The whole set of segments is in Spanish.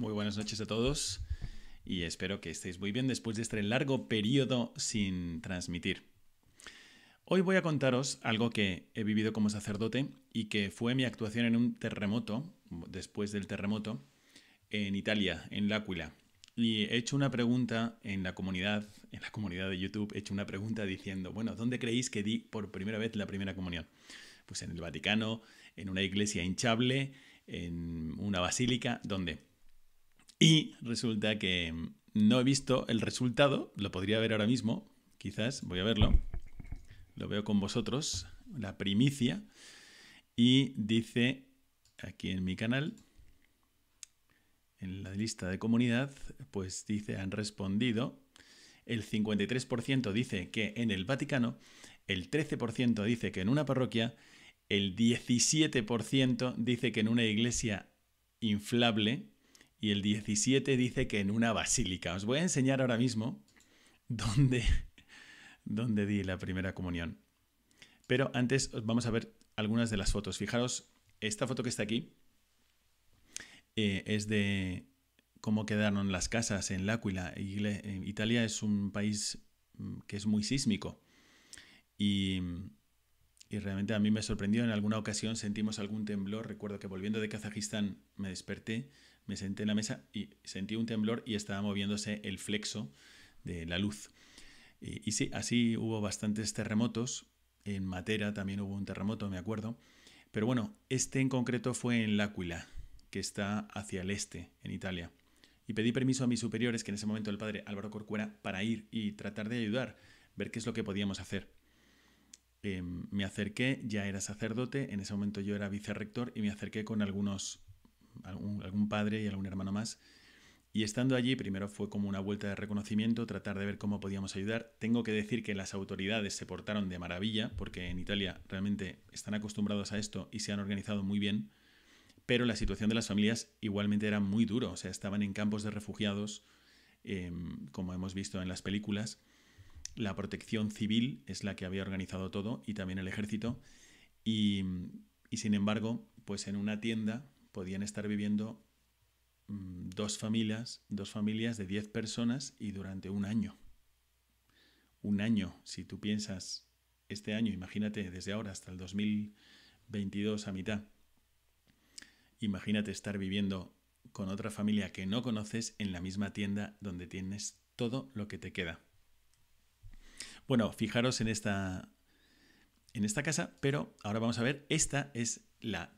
Muy buenas noches a todos y espero que estéis muy bien después de este largo periodo sin transmitir. Hoy voy a contaros algo que he vivido como sacerdote y que fue mi actuación en un terremoto, después del terremoto, en Italia, en L'Aquila. Y he hecho una pregunta en la comunidad, en la comunidad de YouTube, he hecho una pregunta diciendo, bueno, ¿dónde creéis que di por primera vez la primera comunión? Pues en el Vaticano, en una iglesia hinchable, en una basílica, ¿dónde? Y resulta que no he visto el resultado, lo podría ver ahora mismo, quizás, voy a verlo, lo veo con vosotros, la primicia, y dice aquí en mi canal, en la lista de comunidad, pues dice, han respondido, el 53% dice que en el Vaticano, el 13% dice que en una parroquia, el 17% dice que en una iglesia inflable, y el 17 dice que en una basílica. Os voy a enseñar ahora mismo dónde, dónde di la primera comunión. Pero antes vamos a ver algunas de las fotos. Fijaros, esta foto que está aquí eh, es de cómo quedaron las casas en L'Aquila. Eh, Italia es un país mm, que es muy sísmico. Y mm, y realmente a mí me sorprendió, en alguna ocasión sentimos algún temblor, recuerdo que volviendo de Kazajistán me desperté, me senté en la mesa y sentí un temblor y estaba moviéndose el flexo de la luz. Eh, y, sí, así hubo bastantes terremotos, en Matera también hubo un terremoto, me acuerdo, pero bueno, este en concreto fue en L'Aquila, que está hacia el este, en Italia. Y pedí permiso a mis superiores, que en ese momento el padre Álvaro Corcuera, para ir y tratar de ayudar, ver qué es lo que podíamos hacer. Em, me acerqué, ya era sacerdote, en ese momento yo era vicerrector y me acerqué con algunos, algún, padre y algún hermano más. Y estando allí, primero fue como una vuelta de reconocimiento, tratar de ver cómo podíamos ayudar. Tengo que decir que las autoridades se portaron de maravilla, porque en Italia realmente están acostumbrados a esto y se han organizado muy bien, pero la situación de las familias igualmente era muy duro, o sea, estaban en campos de refugiados, em, como hemos visto en las películas, la protección civil es la que había organizado todo y también el ejército. Y, sin embargo, pues en una tienda podían estar viviendo mm, dos familias, dos familias de 10 personas y durante un año. Un año, si tú piensas este año, imagínate desde ahora hasta el 2022 a mitad, imagínate estar viviendo con otra familia que no conoces en la misma tienda donde tienes todo lo que te queda. Bueno, fijaros en esta, en esta casa, pero ahora vamos a ver, esta es la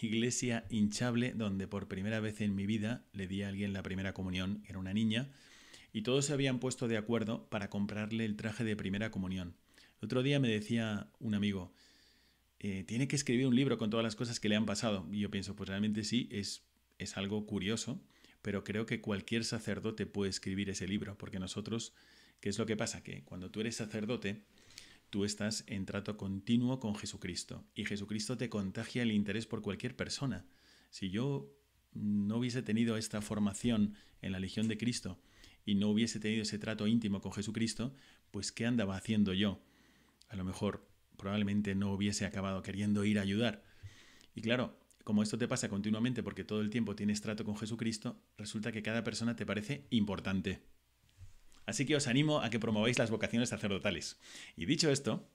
iglesia hinchable donde por primera vez en mi vida le di a alguien la primera comunión, era una niña, y todos se habían puesto de acuerdo para comprarle el traje de primera comunión. El otro día me decía un amigo, eh, tiene que escribir un libro con todas las cosas que le han pasado. Y yo pienso, pues realmente sí, es, es algo curioso, pero creo que cualquier sacerdote puede escribir ese libro, porque nosotros ¿Qué es lo que pasa? Que cuando tú eres sacerdote, tú estás en trato continuo con Jesucristo y Jesucristo te contagia el interés por cualquier persona. Si yo no hubiese tenido esta formación en la Legión de Cristo y no hubiese tenido ese trato íntimo con Jesucristo, pues ¿qué andaba haciendo yo? A lo mejor probablemente no hubiese acabado queriendo ir a ayudar. Y claro, como esto te pasa continuamente porque todo el tiempo tienes trato con Jesucristo, resulta que cada persona te parece importante. Así que os animo a que promováis las vocaciones sacerdotales. Y dicho esto,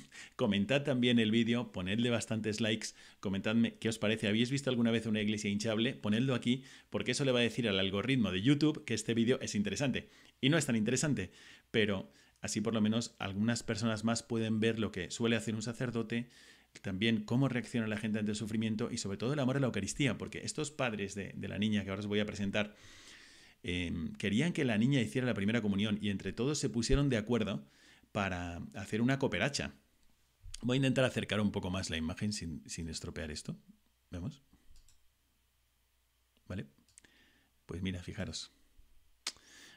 comentad también el vídeo, ponedle bastantes likes, comentadme qué os parece, ¿habéis visto alguna vez una iglesia hinchable? Ponedlo aquí porque eso le va a decir al algoritmo de YouTube que este vídeo es interesante. Y no es tan interesante, pero así por lo menos algunas personas más pueden ver lo que suele hacer un sacerdote, también cómo reacciona la gente ante el sufrimiento y sobre todo el amor a la Eucaristía, porque estos padres de, de la niña que ahora os voy a presentar, Em, querían que la niña hiciera la primera comunión y entre todos se pusieron de acuerdo para hacer una cooperacha. Voy a intentar acercar un poco más la imagen sin, sin estropear esto. ¿Vemos? ¿Vale? Pues mira, fijaros.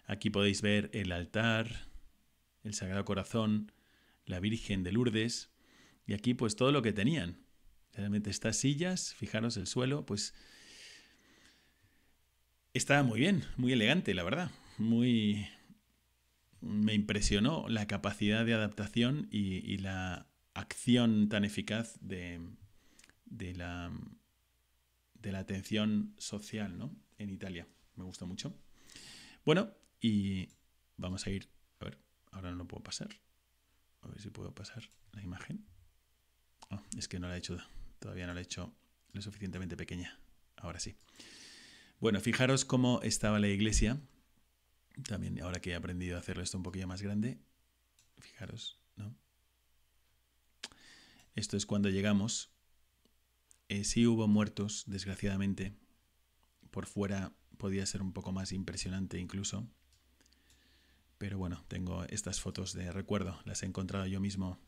Aquí podéis ver el altar, el Sagrado Corazón, la Virgen de Lourdes y aquí pues todo lo que tenían. Realmente estas sillas, fijaros el suelo, pues estaba muy bien, muy elegante, la verdad. Muy. Me impresionó la capacidad de adaptación y, la acción tan eficaz de, de, la, de la atención social ¿no? en Italia. Me gusta mucho. Bueno, y vamos a ir. A ver, ahora no lo puedo pasar. A ver si puedo pasar la imagen. Ah, es que no la he hecho. Todavía no la he hecho lo suficientemente pequeña. Ahora sí. Bueno, fijaros cómo estaba la iglesia. También ahora que he aprendido a hacerlo esto un poquillo más grande. Fijaros, ¿no? Esto es cuando llegamos. Eh, sí hubo muertos, desgraciadamente. Por fuera podía ser un poco más impresionante incluso. Pero bueno, tengo estas fotos de recuerdo. Las he encontrado yo mismo.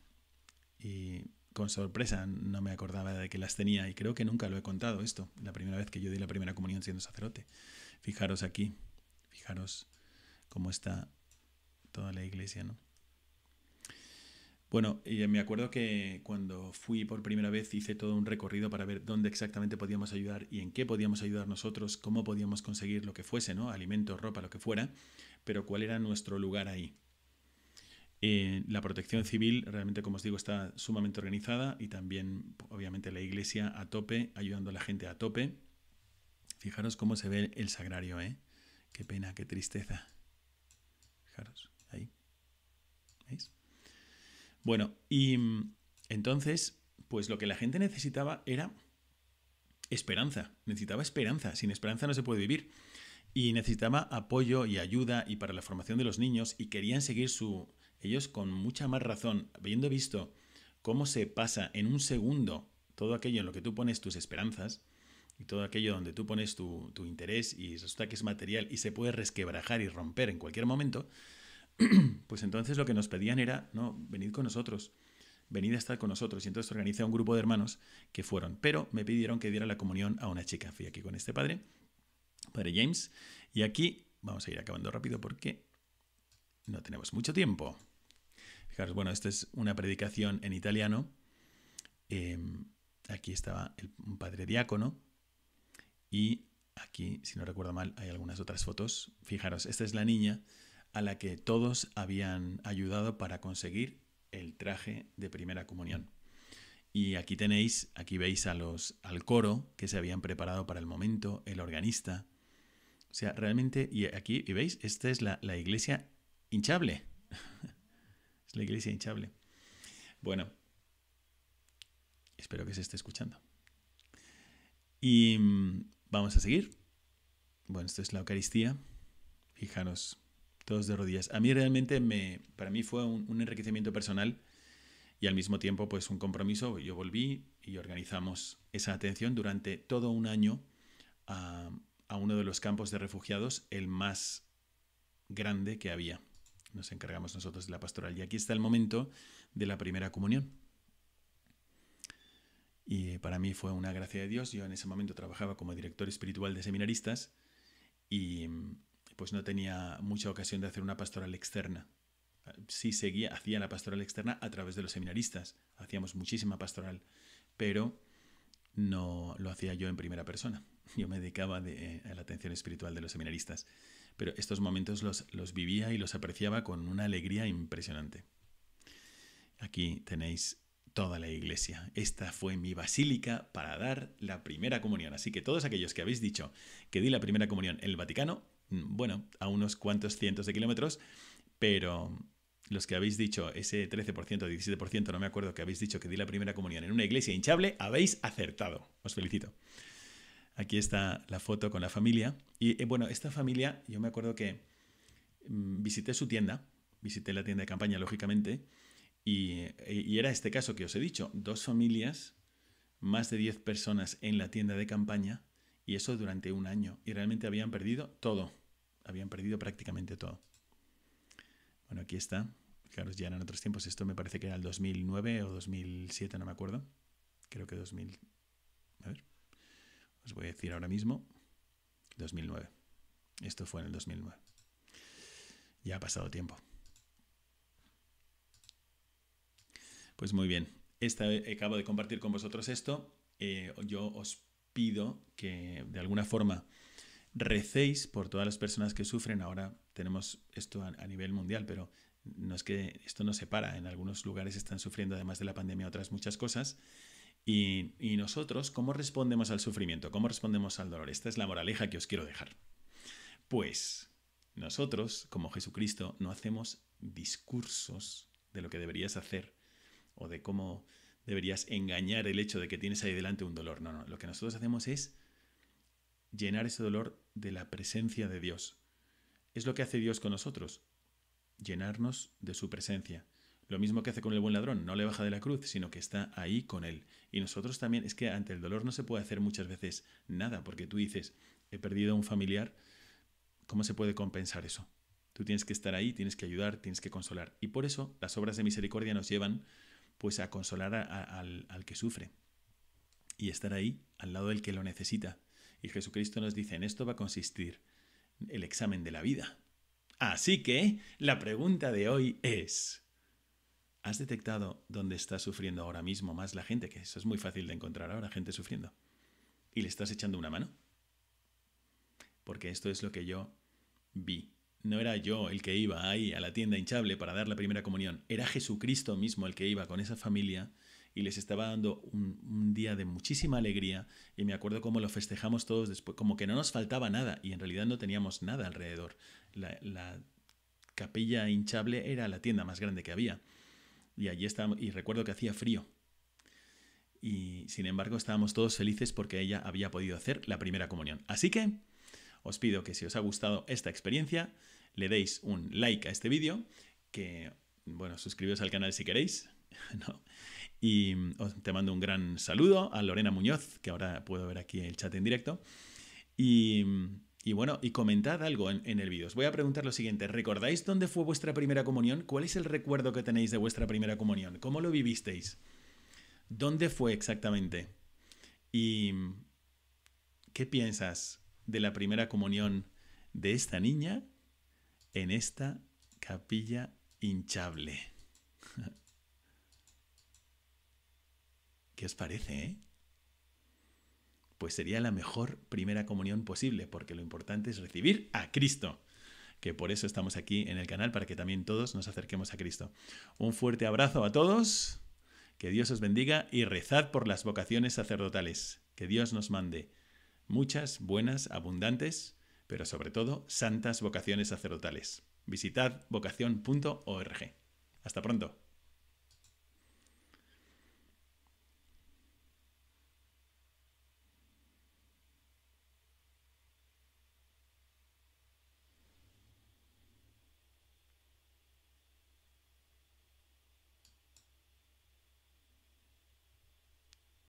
Y con sorpresa, no me acordaba de que las tenía y creo que nunca lo he contado esto, la primera vez que yo di la primera comunión siendo sacerdote. Fijaros aquí, fijaros cómo está toda la iglesia, ¿no? Bueno, y me acuerdo que cuando fui por primera vez hice todo un recorrido para ver dónde exactamente podíamos ayudar y en qué podíamos ayudar nosotros, cómo podíamos conseguir lo que fuese, ¿no? Alimento, ropa, lo que fuera, pero cuál era nuestro lugar ahí. Eh, la protección civil, realmente, como os digo, está sumamente organizada y también, obviamente, la iglesia a tope, ayudando a la gente a tope. Fijaros cómo se ve el sagrario, ¿eh? Qué pena, qué tristeza. Fijaros, ahí. ¿Veis? Bueno, y mm, entonces, pues lo que la gente necesitaba era esperanza. Necesitaba esperanza. Sin esperanza no se puede vivir y necesitaba apoyo y ayuda y para la formación de los niños y querían seguir su, ellos con mucha más razón, habiendo visto cómo se pasa en un segundo todo aquello en lo que tú pones tus esperanzas y todo aquello donde tú pones tu, interés y resulta que es material y se puede resquebrajar y romper en cualquier momento, pues entonces lo que nos pedían era, no, venid con nosotros, venid a estar con nosotros. Y entonces se un grupo de hermanos que fueron, pero me pidieron que diera la comunión a una chica. Fui aquí con este padre, padre James, y aquí vamos a ir acabando rápido porque no tenemos mucho tiempo. Fijaros, bueno, esta es una predicación en italiano. Em, aquí estaba el, un padre diácono. Y aquí, si no recuerdo mal, hay algunas otras fotos. Fijaros, esta es la niña a la que todos habían ayudado para conseguir el traje de primera comunión. Y aquí tenéis, aquí veis a los, al coro que se habían preparado para el momento, el organista. O sea, realmente, y aquí, y veis, esta es la iglesia hinchable. La iglesia hinchable. Bueno, espero que se esté escuchando. Y mm, vamos a seguir. Bueno, esto es la Eucaristía. Fijaros, todos de rodillas. A mí realmente me, para mí fue un, enriquecimiento personal y al mismo tiempo pues un compromiso. Yo volví y organizamos esa atención durante todo un año a uno de los campos de refugiados, el más grande que había nos encargamos nosotros de la pastoral. Y aquí está el momento de la primera comunión. Y para mí fue una gracia de Dios. Yo en ese momento trabajaba como director espiritual de seminaristas y pues no tenía mucha ocasión de hacer una pastoral externa. Sí seguía, hacía la pastoral externa a través de los seminaristas. Hacíamos muchísima pastoral, pero no lo hacía yo en primera persona. Yo me dedicaba eh, a la atención espiritual de los seminaristas pero estos momentos los, los vivía y los apreciaba con una alegría impresionante. Aquí tenéis toda la iglesia. Esta fue mi basílica para dar la primera comunión. Así que todos aquellos que habéis dicho que di la primera comunión en el Vaticano, mm, bueno, a unos cuantos cientos de kilómetros, pero los que habéis dicho ese 13%, 17%, no me acuerdo que habéis dicho que di la primera comunión en una iglesia hinchable, habéis acertado. Os felicito. Aquí está la foto con la familia. Y eh, bueno, esta familia, yo me acuerdo que mm, visité su tienda, visité la tienda de campaña, lógicamente, eh, y, era este caso que os he dicho, dos familias, más de 10 personas en la tienda de campaña, y eso durante un año. Y realmente habían perdido todo, habían perdido prácticamente todo. Bueno, aquí está. Claro, ya eran otros tiempos. Esto me parece que era el 2009 o 2007, no me acuerdo. Creo que 2000. A ver. Os voy a decir ahora mismo, 2009. Esto fue en el 2009. Ya ha pasado tiempo. Pues muy bien, Esta, eh, acabo de compartir con vosotros esto. Eh, yo os pido que de alguna forma recéis por todas las personas que sufren. Ahora tenemos esto a, nivel mundial, pero no es que esto no se para. En algunos lugares están sufriendo, además de la pandemia, otras muchas cosas. Y, nosotros, ¿cómo respondemos al sufrimiento? ¿Cómo respondemos al dolor? Esta es la moraleja que os quiero dejar. Pues nosotros, como Jesucristo, no hacemos discursos de lo que deberías hacer o de cómo deberías engañar el hecho de que tienes ahí delante un dolor. No, no, lo que nosotros hacemos es llenar ese dolor de la presencia de Dios. Es lo que hace Dios con nosotros, llenarnos de su presencia. Lo mismo que hace con el buen ladrón, no le baja de la cruz, sino que está ahí con él. Y nosotros también, es que ante el dolor no se puede hacer muchas veces nada, porque tú dices, he perdido a un familiar, ¿cómo se puede compensar eso? Tú tienes que estar ahí, tienes que ayudar, tienes que consolar. Y por eso las obras de misericordia nos llevan pues a consolar al, al que sufre y estar ahí al lado del que lo necesita. Y Jesucristo nos dice, en esto va a consistir el examen de la vida. Así que la pregunta de hoy es, ¿Has detectado dónde está sufriendo ahora mismo más la gente? Que eso es muy fácil de encontrar ahora, gente sufriendo. ¿Y le estás echando una mano? Porque esto es lo que yo vi. No era yo el que iba ahí a la tienda hinchable para dar la primera comunión. Era Jesucristo mismo el que iba con esa familia y les estaba dando un, día de muchísima alegría. Y me acuerdo cómo lo festejamos todos después, como que no nos faltaba nada y en realidad no teníamos nada alrededor. La, la capilla hinchable era la tienda más grande que había y allí estábamos, y recuerdo que hacía frío. Y sin embargo estábamos todos felices porque ella había podido hacer la primera comunión. Así que os pido que si os ha gustado esta experiencia, le deis un like a este vídeo, que, bueno, suscribíos al canal si queréis, Y te mando un gran saludo a Lorena Muñoz, que ahora puedo ver aquí el chat en directo. Y y bueno, y comentad algo en, el vídeo. Os voy a preguntar lo siguiente. ¿Recordáis dónde fue vuestra primera comunión? ¿Cuál es el recuerdo que tenéis de vuestra primera comunión? ¿Cómo lo vivisteis? ¿Dónde fue exactamente? ¿Y qué piensas de la primera comunión de esta niña en esta capilla hinchable? ¿Qué os parece, eh? pues sería la mejor primera comunión posible, porque lo importante es recibir a Cristo, que por eso estamos aquí en el canal, para que también todos nos acerquemos a Cristo. Un fuerte abrazo a todos, que Dios os bendiga y rezad por las vocaciones sacerdotales, que Dios nos mande muchas, buenas, abundantes, pero sobre todo santas vocaciones sacerdotales. Visitad vocación.org. Hasta pronto.